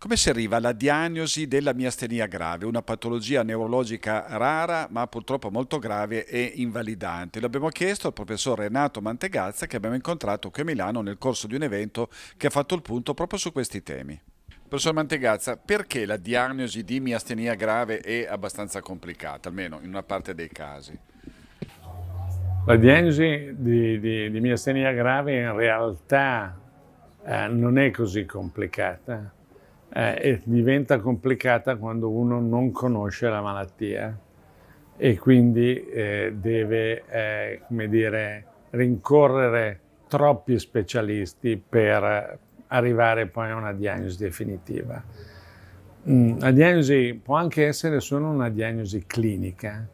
Come si arriva alla diagnosi della miastenia grave, una patologia neurologica rara ma purtroppo molto grave e invalidante? L'abbiamo chiesto al professor Renato Mantegazza che abbiamo incontrato qui a Milano nel corso di un evento che ha fatto il punto proprio su questi temi. Professor Mantegazza, perché la diagnosi di miastenia grave è abbastanza complicata, almeno in una parte dei casi? La diagnosi di, di, di miastenia grave in realtà eh, non è così complicata eh, e diventa complicata quando uno non conosce la malattia e quindi eh, deve, eh, come dire, rincorrere troppi specialisti per arrivare poi a una diagnosi definitiva. Mm, la diagnosi può anche essere solo una diagnosi clinica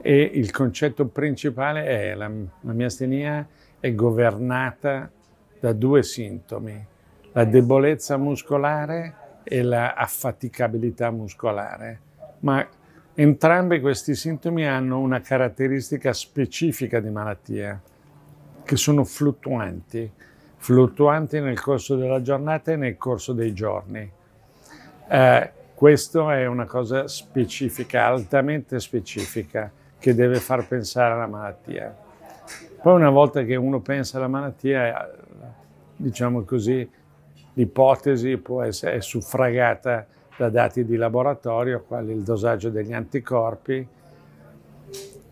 e il concetto principale è la, la miastenia è governata da due sintomi, la debolezza muscolare e la affaticabilità muscolare, ma entrambi questi sintomi hanno una caratteristica specifica di malattia, che sono fluttuanti, fluttuanti nel corso della giornata e nel corso dei giorni. Eh, questa è una cosa specifica, altamente specifica, che deve far pensare alla malattia. Poi una volta che uno pensa alla malattia, eh, diciamo così, l'ipotesi può essere suffragata da dati di laboratorio, quali il dosaggio degli anticorpi.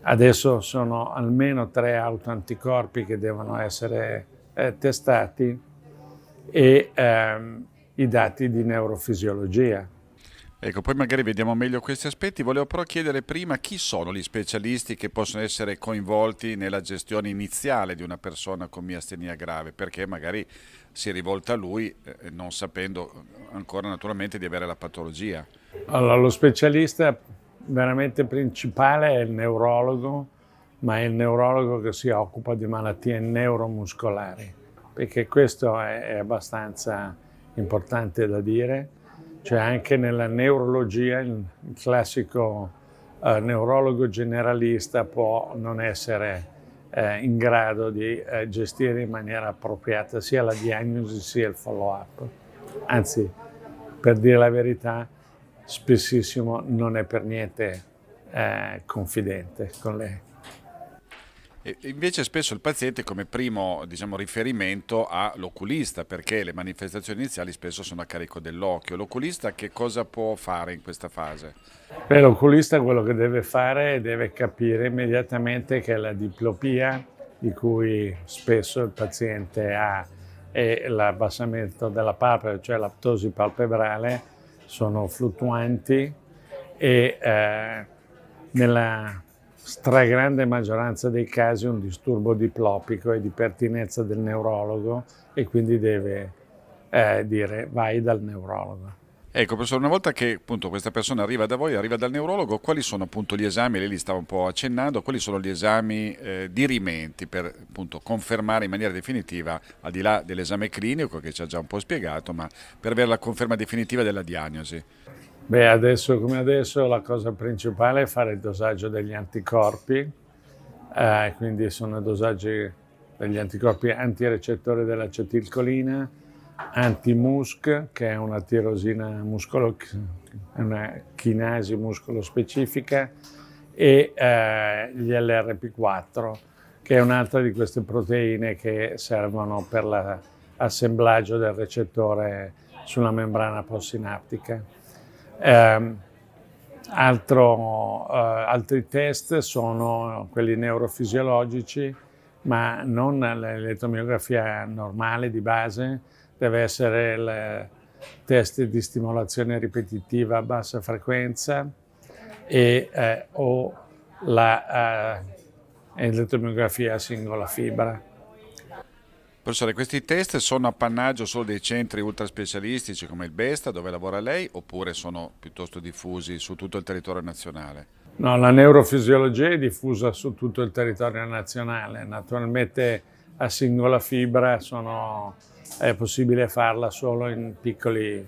Adesso sono almeno tre autoanticorpi che devono essere eh, testati e ehm, i dati di neurofisiologia. Ecco, poi magari vediamo meglio questi aspetti. Volevo però chiedere prima chi sono gli specialisti che possono essere coinvolti nella gestione iniziale di una persona con miastenia grave, perché magari si è rivolta a lui eh, non sapendo ancora naturalmente di avere la patologia. Allora, lo specialista veramente principale è il neurologo, ma è il neurologo che si occupa di malattie neuromuscolari, perché questo è abbastanza importante da dire c'è anche nella neurologia il classico eh, neurologo generalista può non essere eh, in grado di eh, gestire in maniera appropriata sia la diagnosi sia il follow-up. Anzi, per dire la verità, spessissimo non è per niente eh, confidente con lei. E invece spesso il paziente come primo diciamo, riferimento ha l'oculista perché le manifestazioni iniziali spesso sono a carico dell'occhio. L'oculista che cosa può fare in questa fase? Beh, l'oculista quello che deve fare è deve capire immediatamente che la diplopia di cui spesso il paziente ha e l'abbassamento della palpebra, cioè l'aptosi palpebrale, sono fluttuanti e eh, nella stragrande maggioranza dei casi un disturbo diplopico e di pertinenza del neurologo e quindi deve eh, dire vai dal neurologo. Ecco, professore, una volta che appunto, questa persona arriva da voi, arriva dal neurologo, quali sono appunto, gli esami, lei li stava un po' accennando, quali sono gli esami eh, rimenti per appunto, confermare in maniera definitiva, al di là dell'esame clinico che ci ha già un po' spiegato, ma per avere la conferma definitiva della diagnosi? Beh, adesso come adesso la cosa principale è fare il dosaggio degli anticorpi, eh, quindi sono dosaggi degli anticorpi antirecettori dell'acetilcolina, anti-MUSC, che è una tirosina muscolo, una chinasi muscolo specifica, e eh, gli LRP4, che è un'altra di queste proteine che servono per l'assemblaggio del recettore sulla membrana postsinaptica. Eh, altro, eh, altri test sono quelli neurofisiologici, ma non l'elettromiografia normale di base, deve essere il test di stimolazione ripetitiva a bassa frequenza e, eh, o l'elettromiografia eh, a singola fibra. Professore, questi test sono appannaggio solo dei centri ultra specialistici come il Besta, dove lavora lei, oppure sono piuttosto diffusi su tutto il territorio nazionale? No, la neurofisiologia è diffusa su tutto il territorio nazionale. Naturalmente a singola fibra sono, è possibile farla solo in piccoli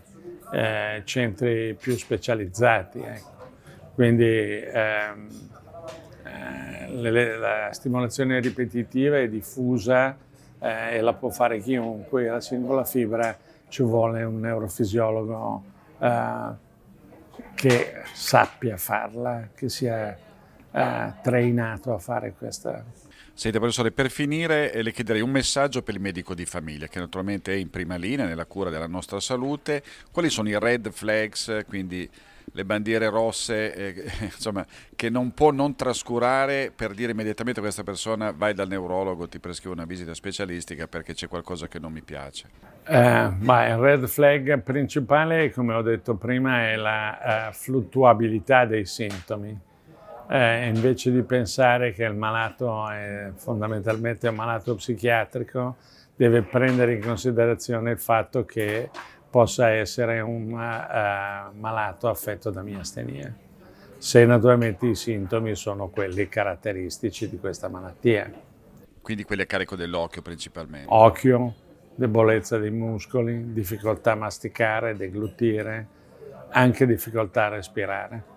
eh, centri più specializzati. Ecco. Quindi ehm, eh, le, la stimolazione ripetitiva è diffusa eh, e la può fare chiunque, la singola fibra ci vuole un neurofisiologo eh, che sappia farla, che sia eh, trainato a fare questa. Senta professore, per finire eh, le chiederei un messaggio per il medico di famiglia che naturalmente è in prima linea nella cura della nostra salute. Quali sono i red flags, quindi le bandiere rosse, eh, insomma, che non può non trascurare per dire immediatamente a questa persona vai dal neurologo, ti prescrivo una visita specialistica perché c'è qualcosa che non mi piace? Eh, ma il red flag principale, come ho detto prima, è la eh, fluttuabilità dei sintomi. Eh, invece di pensare che il malato è fondamentalmente un malato psichiatrico, deve prendere in considerazione il fatto che possa essere un uh, malato affetto da miastenia, se naturalmente i sintomi sono quelli caratteristici di questa malattia. Quindi quelli a carico dell'occhio principalmente? Occhio, debolezza dei muscoli, difficoltà a masticare, deglutire, anche difficoltà a respirare.